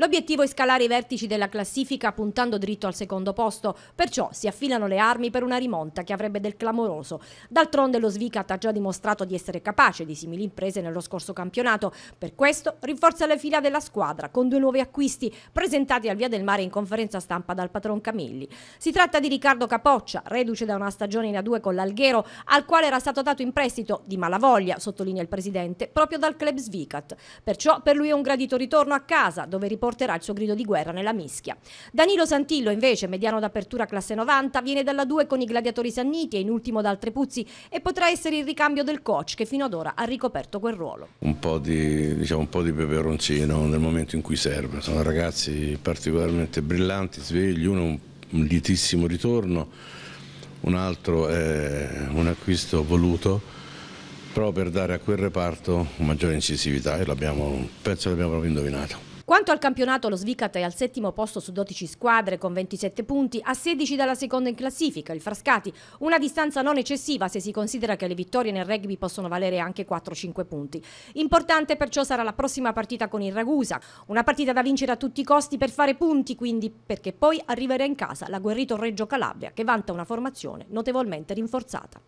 L'obiettivo è scalare i vertici della classifica puntando dritto al secondo posto, perciò si affilano le armi per una rimonta che avrebbe del clamoroso. D'altronde lo Svicat ha già dimostrato di essere capace di simili imprese nello scorso campionato, per questo rinforza le fila della squadra con due nuovi acquisti presentati al Via del Mare in conferenza stampa dal patron Camilli. Si tratta di Riccardo Capoccia, reduce da una stagione in A2 con l'Alghero, al quale era stato dato in prestito di malavoglia, sottolinea il presidente, proprio dal club Svicat. Perciò per lui è un gradito ritorno a casa, dove riporta porterà il suo grido di guerra nella mischia. Danilo Santillo invece, mediano d'apertura classe 90, viene dalla 2 con i gladiatori Sanniti e in ultimo dal Trepuzzi e potrà essere il ricambio del coach che fino ad ora ha ricoperto quel ruolo. Un po' di, diciamo, un po di peperoncino nel momento in cui serve, sono ragazzi particolarmente brillanti, svegli, uno un lietissimo ritorno, un altro è un acquisto voluto però per dare a quel reparto maggiore incisività e penso che l'abbiamo proprio indovinato. Quanto al campionato, lo Svicat è al settimo posto su 12 squadre con 27 punti, a 16 dalla seconda in classifica, il Frascati, una distanza non eccessiva se si considera che le vittorie nel rugby possono valere anche 4-5 punti. Importante perciò sarà la prossima partita con il Ragusa, una partita da vincere a tutti i costi per fare punti quindi, perché poi arriverà in casa la Guerrito Reggio Calabria che vanta una formazione notevolmente rinforzata.